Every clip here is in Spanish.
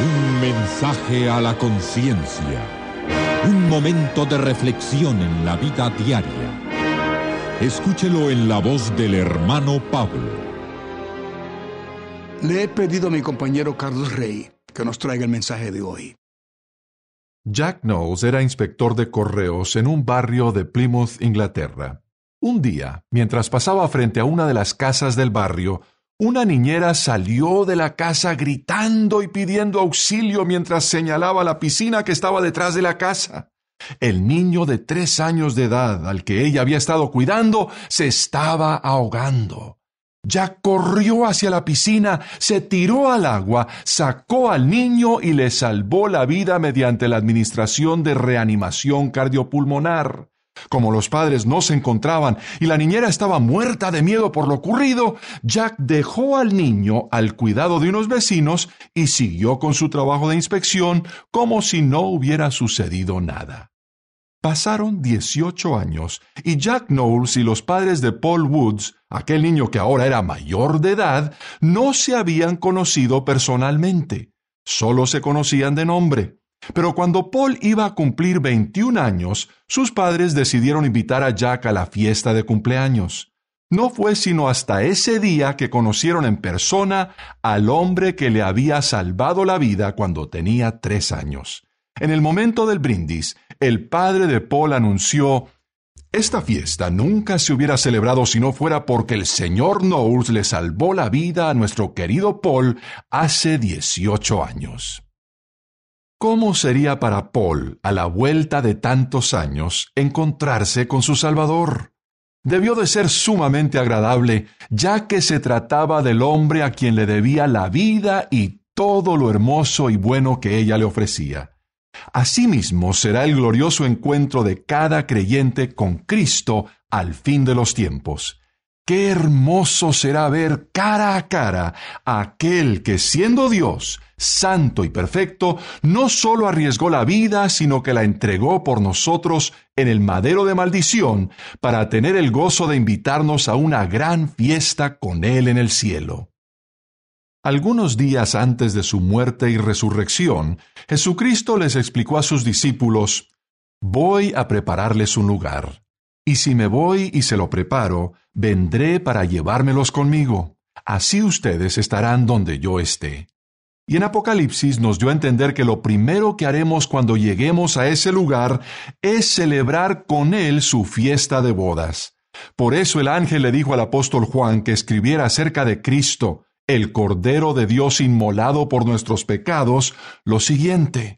Un mensaje a la conciencia. Un momento de reflexión en la vida diaria. Escúchelo en la voz del hermano Pablo. Le he pedido a mi compañero Carlos Rey que nos traiga el mensaje de hoy. Jack Knowles era inspector de correos en un barrio de Plymouth, Inglaterra. Un día, mientras pasaba frente a una de las casas del barrio, una niñera salió de la casa gritando y pidiendo auxilio mientras señalaba la piscina que estaba detrás de la casa. El niño de tres años de edad al que ella había estado cuidando se estaba ahogando. Ya corrió hacia la piscina, se tiró al agua, sacó al niño y le salvó la vida mediante la administración de reanimación cardiopulmonar. Como los padres no se encontraban y la niñera estaba muerta de miedo por lo ocurrido, Jack dejó al niño al cuidado de unos vecinos y siguió con su trabajo de inspección como si no hubiera sucedido nada. Pasaron dieciocho años y Jack Knowles y los padres de Paul Woods, aquel niño que ahora era mayor de edad, no se habían conocido personalmente. Solo se conocían de nombre. Pero cuando Paul iba a cumplir 21 años, sus padres decidieron invitar a Jack a la fiesta de cumpleaños. No fue sino hasta ese día que conocieron en persona al hombre que le había salvado la vida cuando tenía tres años. En el momento del brindis, el padre de Paul anunció Esta fiesta nunca se hubiera celebrado si no fuera porque el señor Knowles le salvó la vida a nuestro querido Paul hace 18 años. ¿Cómo sería para Paul, a la vuelta de tantos años, encontrarse con su Salvador? Debió de ser sumamente agradable, ya que se trataba del hombre a quien le debía la vida y todo lo hermoso y bueno que ella le ofrecía. Asimismo será el glorioso encuentro de cada creyente con Cristo al fin de los tiempos. Qué hermoso será ver cara a cara a aquel que siendo Dios, santo y perfecto, no sólo arriesgó la vida, sino que la entregó por nosotros en el madero de maldición, para tener el gozo de invitarnos a una gran fiesta con Él en el cielo. Algunos días antes de su muerte y resurrección, Jesucristo les explicó a sus discípulos, Voy a prepararles un lugar, y si me voy y se lo preparo, vendré para llevármelos conmigo. Así ustedes estarán donde yo esté. Y en Apocalipsis nos dio a entender que lo primero que haremos cuando lleguemos a ese lugar es celebrar con él su fiesta de bodas. Por eso el ángel le dijo al apóstol Juan que escribiera acerca de Cristo, el Cordero de Dios inmolado por nuestros pecados, lo siguiente.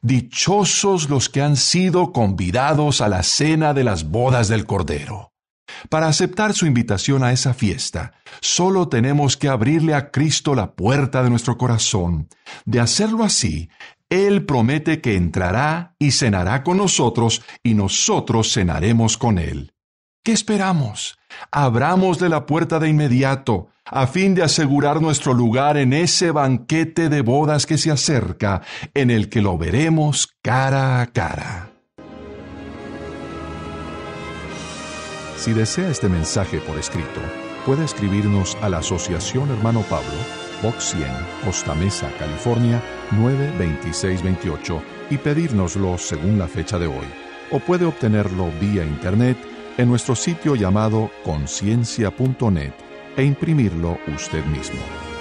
Dichosos los que han sido convidados a la cena de las bodas del Cordero. Para aceptar su invitación a esa fiesta, solo tenemos que abrirle a Cristo la puerta de nuestro corazón. De hacerlo así, Él promete que entrará y cenará con nosotros y nosotros cenaremos con Él. ¿Qué esperamos? Abramosle la puerta de inmediato, a fin de asegurar nuestro lugar en ese banquete de bodas que se acerca, en el que lo veremos cara a cara. Si desea este mensaje por escrito, puede escribirnos a la Asociación Hermano Pablo, Box 100, Costa Mesa, California 92628 y pedírnoslo según la fecha de hoy. O puede obtenerlo vía internet en nuestro sitio llamado conciencia.net e imprimirlo usted mismo.